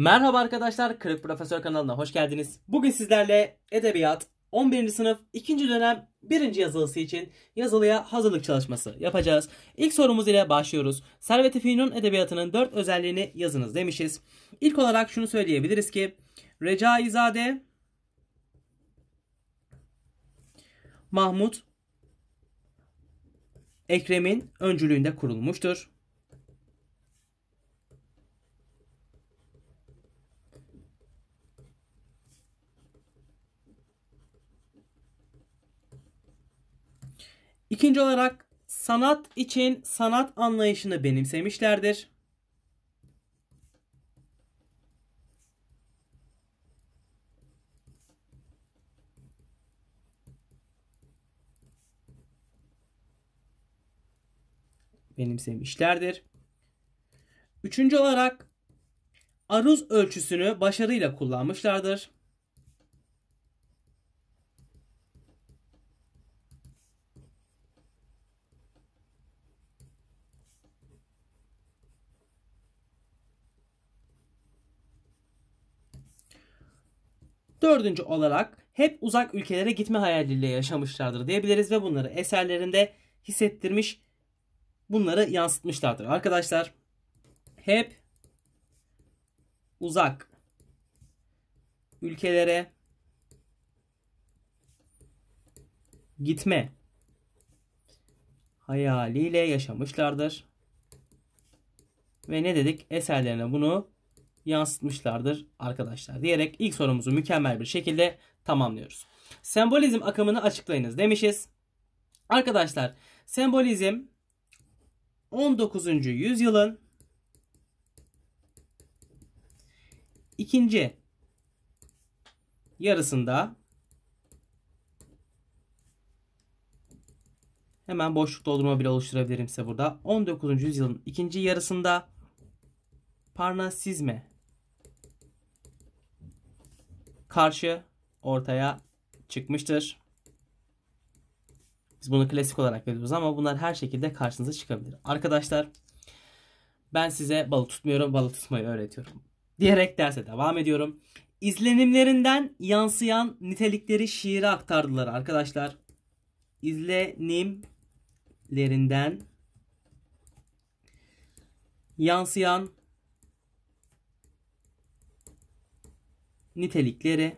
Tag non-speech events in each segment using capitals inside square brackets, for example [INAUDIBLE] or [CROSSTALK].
Merhaba arkadaşlar, Kırık Profesör kanalına hoş geldiniz. Bugün sizlerle Edebiyat 11. sınıf 2. dönem 1. yazılısı için yazılıya hazırlık çalışması yapacağız. İlk sorumuz ile başlıyoruz. Servet-i Fünun Edebiyatı'nın 4 özelliğini yazınız demişiz. İlk olarak şunu söyleyebiliriz ki Recaizade Mahmut Ekrem'in öncülüğünde kurulmuştur. İkinci olarak sanat için sanat anlayışını benimsemişlerdir. benimsemişlerdir. Üçüncü olarak aruz ölçüsünü başarıyla kullanmışlardır. Dördüncü olarak hep uzak ülkelere gitme hayaliyle yaşamışlardır diyebiliriz ve bunları eserlerinde hissettirmiş, bunları yansıtmışlardır. Arkadaşlar hep uzak ülkelere gitme hayaliyle yaşamışlardır. Ve ne dedik? Eserlerine bunu yansıtmışlardır arkadaşlar diyerek ilk sorumuzu mükemmel bir şekilde tamamlıyoruz. Sembolizm akımını açıklayınız demişiz. Arkadaşlar sembolizm 19. yüzyılın ikinci yarısında hemen boşluk doldurma bile oluşturabilirim size burada. 19. yüzyılın ikinci yarısında Parnasizme karşı ortaya çıkmıştır. Biz bunu klasik olarak veriyoruz ama bunlar her şekilde karşınıza çıkabilir. Arkadaşlar ben size balık tutmuyorum, balık tutmayı öğretiyorum diyerek derse devam ediyorum. İzlenimlerinden yansıyan nitelikleri şiire aktardılar arkadaşlar. İzlenimlerinden yansıyan nitelikleri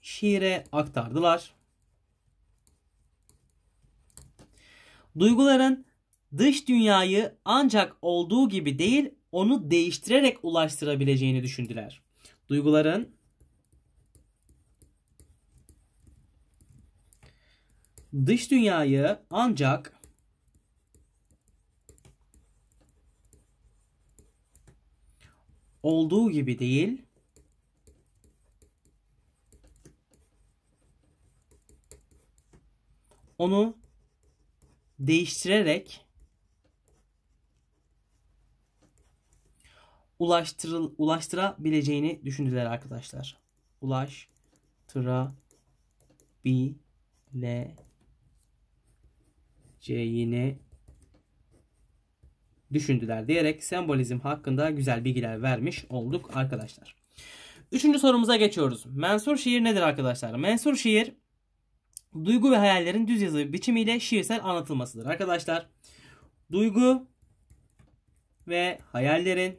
şiire aktardılar. Duyguların dış dünyayı ancak olduğu gibi değil onu değiştirerek ulaştırabileceğini düşündüler. Duyguların dış dünyayı ancak olduğu gibi değil, onu değiştirerek ulaştırıl ulaştırabileceğini düşündüler arkadaşlar. le c yine düşündüler diyerek sembolizm hakkında güzel bilgiler vermiş olduk arkadaşlar. Üçüncü sorumuza geçiyoruz. Mensur şiir nedir arkadaşlar? Mensur şiir duygu ve hayallerin düz yazı biçimiyle şiirsel anlatılmasıdır arkadaşlar. Duygu ve hayallerin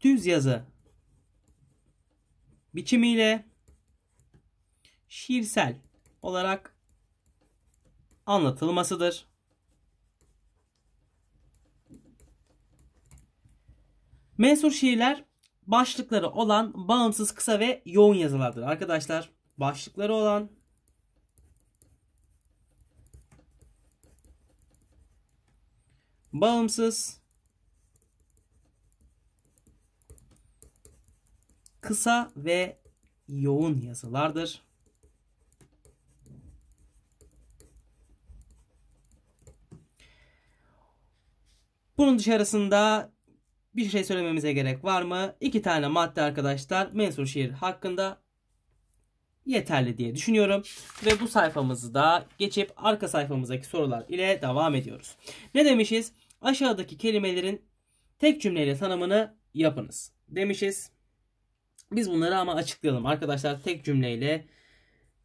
düz yazı biçimiyle şiirsel olarak anlatılmasıdır. Mensur şiirler başlıkları olan bağımsız kısa ve yoğun yazılardır arkadaşlar. Başlıkları olan bağımsız kısa ve yoğun yazılardır. Bunun dışarısında bir şey söylememize gerek var mı? İki tane madde arkadaşlar mensur şiir hakkında yeterli diye düşünüyorum. Ve bu sayfamızı da geçip arka sayfamızdaki sorular ile devam ediyoruz. Ne demişiz? Aşağıdaki kelimelerin tek cümleyle tanımını yapınız demişiz. Biz bunları ama açıklayalım arkadaşlar tek cümleyle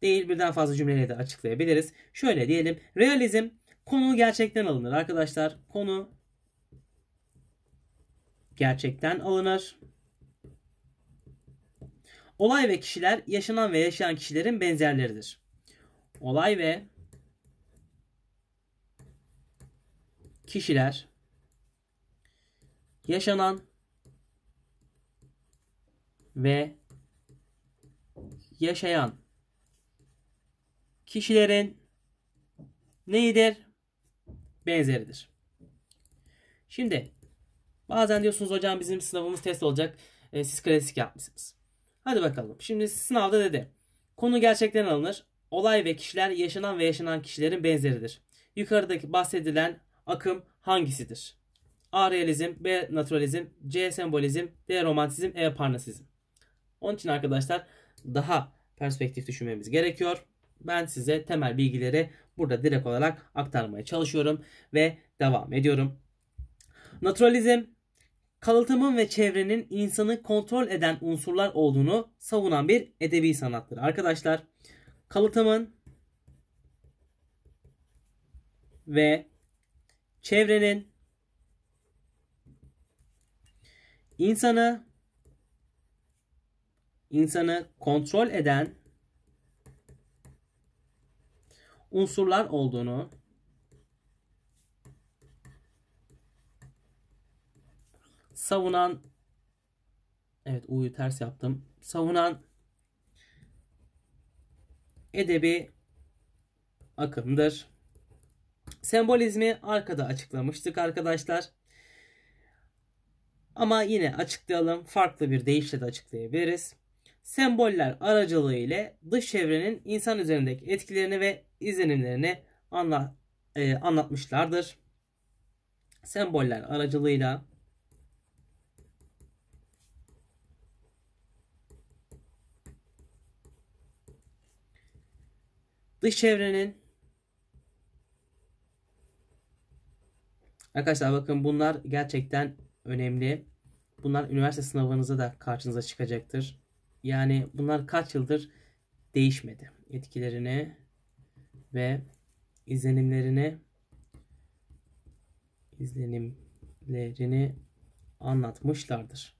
değil birden fazla cümleyle de açıklayabiliriz. Şöyle diyelim realizm konu gerçekten alınır arkadaşlar. Konu gerçekten alınır. Olay ve kişiler yaşanan ve yaşayan kişilerin benzerleridir. Olay ve kişiler yaşanan ve yaşayan kişilerin neyidir? Benzeridir. Şimdi Bazen diyorsunuz hocam bizim sınavımız test olacak. E, siz klasik yapmışsınız. Hadi bakalım. Şimdi sınavda dedi. Konu gerçekten alınır. Olay ve kişiler yaşanan ve yaşanan kişilerin benzeridir. Yukarıdaki bahsedilen akım hangisidir? A. Realizm, B. Naturalizm, C. Sembolizm, D. Romantizm, E. Parnasizm. Onun için arkadaşlar daha perspektif düşünmemiz gerekiyor. Ben size temel bilgileri burada direkt olarak aktarmaya çalışıyorum ve devam ediyorum. Naturalizm kalıtımın ve çevrenin insanı kontrol eden unsurlar olduğunu savunan bir edebi sanattır. Arkadaşlar kalıtımın ve çevrenin insanı insanı kontrol eden unsurlar olduğunu savunan evet U'yu ters yaptım. Savunan edebi akımdır. Sembolizmi arkada açıklamıştık arkadaşlar. Ama yine açıklayalım. Farklı bir deyişle de açıklayabiliriz. Semboller aracılığı ile dış çevrenin insan üzerindeki etkilerini ve izlenimlerini anla, e, anlatmışlardır. Semboller aracılığıyla Dış çevrenin Arkadaşlar bakın bunlar gerçekten önemli. Bunlar üniversite sınavınıza da karşınıza çıkacaktır. Yani bunlar kaç yıldır değişmedi. Etkilerini ve izlenimlerini izlenimlerini anlatmışlardır.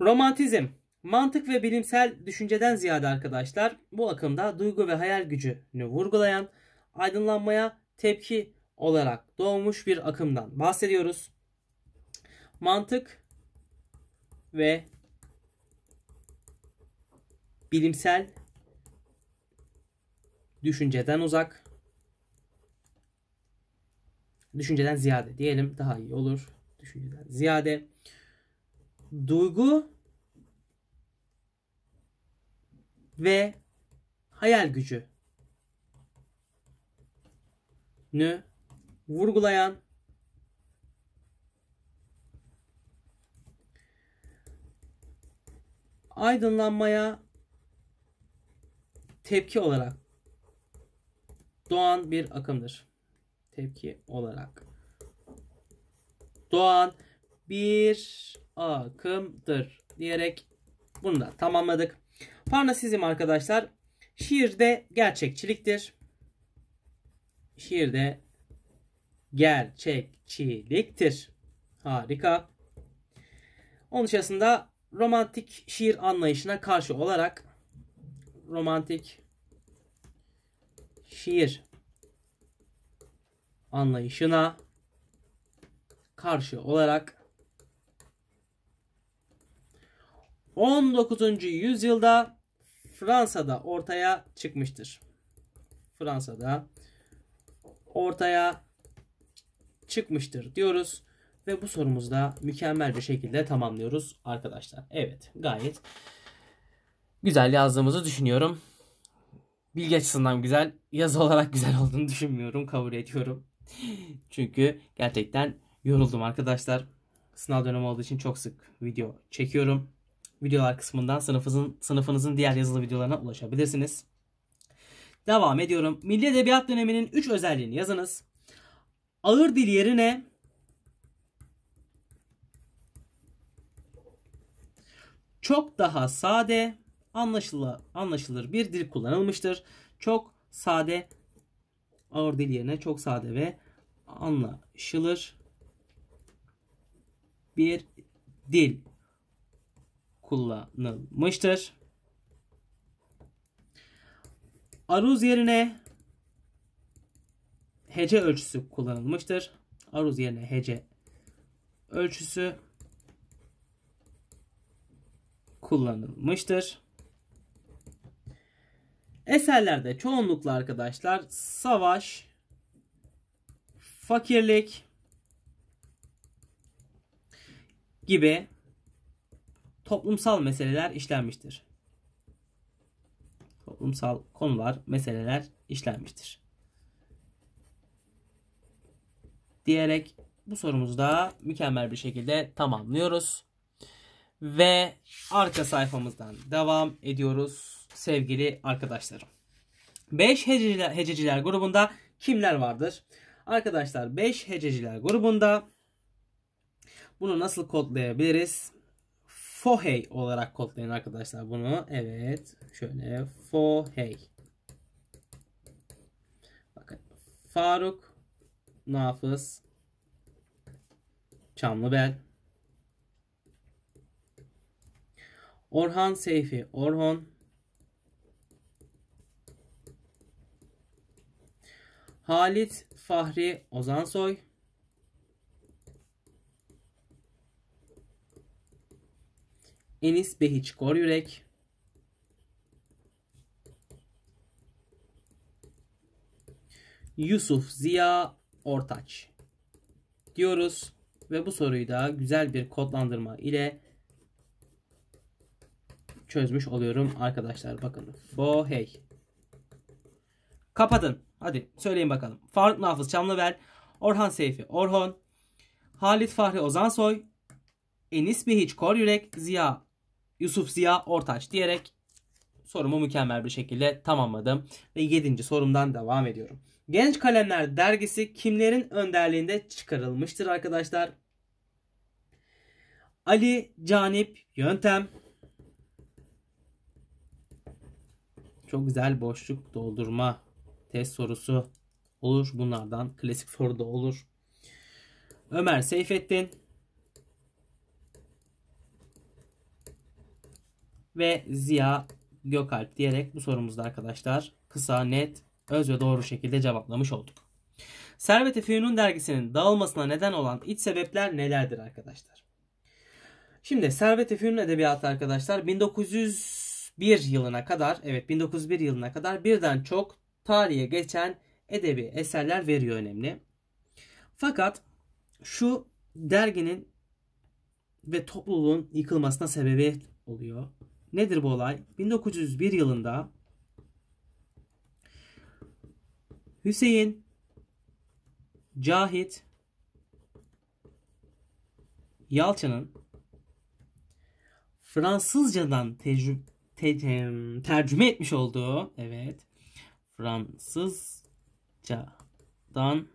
Romantizm Mantık ve bilimsel düşünceden ziyade arkadaşlar bu akımda duygu ve hayal gücünü vurgulayan aydınlanmaya tepki olarak doğmuş bir akımdan bahsediyoruz. Mantık ve bilimsel düşünceden uzak düşünceden ziyade diyelim daha iyi olur. Düşünceden ziyade duygu ve hayal gücü nü vurgulayan aydınlanmaya tepki olarak doğan bir akımdır. Tepki olarak doğan bir akımdır diyerek bunu da tamamladık. Parnasizm arkadaşlar şiirde gerçekçiliktir. Şiirde gerçekçiliktir. Harika. Onun dışında romantik şiir anlayışına karşı olarak romantik şiir anlayışına karşı olarak 19. yüzyılda Fransa'da ortaya çıkmıştır. Fransa'da ortaya çıkmıştır diyoruz. Ve bu sorumuzda mükemmel bir şekilde tamamlıyoruz arkadaşlar. Evet gayet güzel yazdığımızı düşünüyorum. Bilgi açısından güzel, yazı olarak güzel olduğunu düşünmüyorum, kabul ediyorum. [LAUGHS] Çünkü gerçekten yoruldum arkadaşlar. Sınav dönemi olduğu için çok sık video çekiyorum videolar kısmından sınıfınızın, sınıfınızın diğer yazılı videolarına ulaşabilirsiniz. Devam ediyorum. Milli Edebiyat döneminin 3 özelliğini yazınız. Ağır dil yerine çok daha sade anlaşılır, anlaşılır bir dil kullanılmıştır. Çok sade ağır dil yerine çok sade ve anlaşılır bir dil kullanılmıştır. Aruz yerine hece ölçüsü kullanılmıştır. Aruz yerine hece ölçüsü kullanılmıştır. Eserlerde çoğunlukla arkadaşlar savaş, fakirlik gibi toplumsal meseleler işlenmiştir. Toplumsal konular, meseleler işlenmiştir. Diyerek bu sorumuzu da mükemmel bir şekilde tamamlıyoruz. Ve arka sayfamızdan devam ediyoruz sevgili arkadaşlarım. 5 hececiler, hececiler grubunda kimler vardır? Arkadaşlar 5 hececiler grubunda bunu nasıl kodlayabiliriz? Fohey olarak kodlayın arkadaşlar bunu. Evet. Şöyle Fohey. Bakın. Faruk Nafız Çamlıbel Orhan Seyfi Orhon Halit Fahri Ozansoy Enis Behiç Goryürek, Yusuf Ziya Ortaç diyoruz ve bu soruyu da güzel bir kodlandırma ile çözmüş oluyorum arkadaşlar. Bakın fo hey. Kapatın. Hadi söyleyin bakalım. Faruk Nafız Çamlıver, Orhan Seyfi Orhon, Halit Fahri Ozansoy, Enis Behiç Koryürek, Ziya Yusuf Ziya Ortaç diyerek sorumu mükemmel bir şekilde tamamladım. Ve 7. sorumdan devam ediyorum. Genç Kalemler dergisi kimlerin önderliğinde çıkarılmıştır arkadaşlar? Ali Canip Yöntem Çok güzel boşluk doldurma test sorusu olur. Bunlardan klasik soru da olur. Ömer Seyfettin ve Ziya Gökalp diyerek bu sorumuzda arkadaşlar kısa, net, öz ve doğru şekilde cevaplamış olduk. Servet-i Fünun dergisinin dağılmasına neden olan iç sebepler nelerdir arkadaşlar? Şimdi Servet-i Fünun edebiyatı arkadaşlar 1901 yılına kadar evet 1901 yılına kadar birden çok tarihe geçen edebi eserler veriyor önemli. Fakat şu derginin ve topluluğun yıkılmasına sebebi oluyor. Nedir bu olay? 1901 yılında Hüseyin Cahit Yalçın'ın Fransızcadan tecrü- te- tercüme etmiş olduğu evet Fransızcadan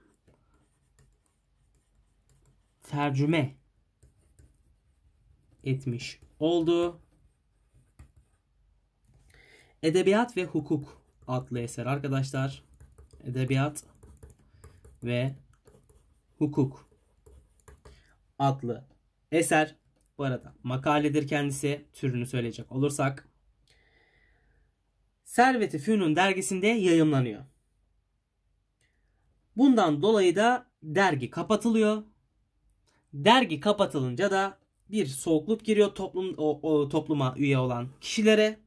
tercüme etmiş olduğu Edebiyat ve Hukuk adlı eser arkadaşlar. Edebiyat ve Hukuk adlı eser. Bu arada makaledir kendisi. Türünü söyleyecek olursak. Servet-i Fünun dergisinde yayımlanıyor. Bundan dolayı da dergi kapatılıyor. Dergi kapatılınca da bir soğukluk giriyor toplum, o, o, topluma üye olan kişilere.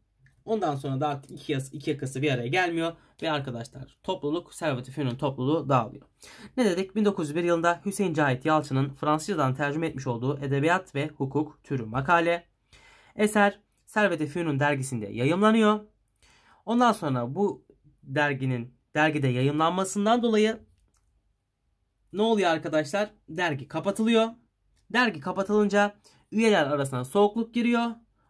Ondan sonra da iki, yas, iki yakası bir araya gelmiyor ve arkadaşlar topluluk Servet-i Fünun topluluğu dağılıyor. Ne dedik? 1901 yılında Hüseyin Cahit Yalçın'ın Fransızcadan tercüme etmiş olduğu Edebiyat ve Hukuk türü makale. Eser Servet-i Fünun dergisinde yayımlanıyor. Ondan sonra bu derginin dergide yayımlanmasından dolayı ne oluyor arkadaşlar? Dergi kapatılıyor. Dergi kapatılınca üyeler arasına soğukluk giriyor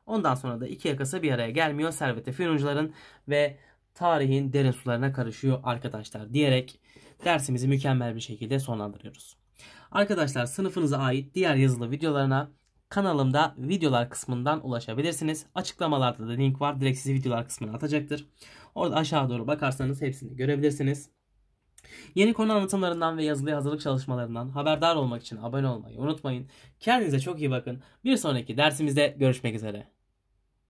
Ondan sonra da iki yakası bir araya gelmiyor. Servete Fünuncuların ve tarihin derin sularına karışıyor arkadaşlar diyerek dersimizi mükemmel bir şekilde sonlandırıyoruz. Arkadaşlar sınıfınıza ait diğer yazılı videolarına kanalımda videolar kısmından ulaşabilirsiniz. Açıklamalarda da link var. Direkt sizi videolar kısmına atacaktır. Orada aşağı doğru bakarsanız hepsini görebilirsiniz. Yeni konu anlatımlarından ve yazılı hazırlık çalışmalarından haberdar olmak için abone olmayı unutmayın. Kendinize çok iyi bakın. Bir sonraki dersimizde görüşmek üzere.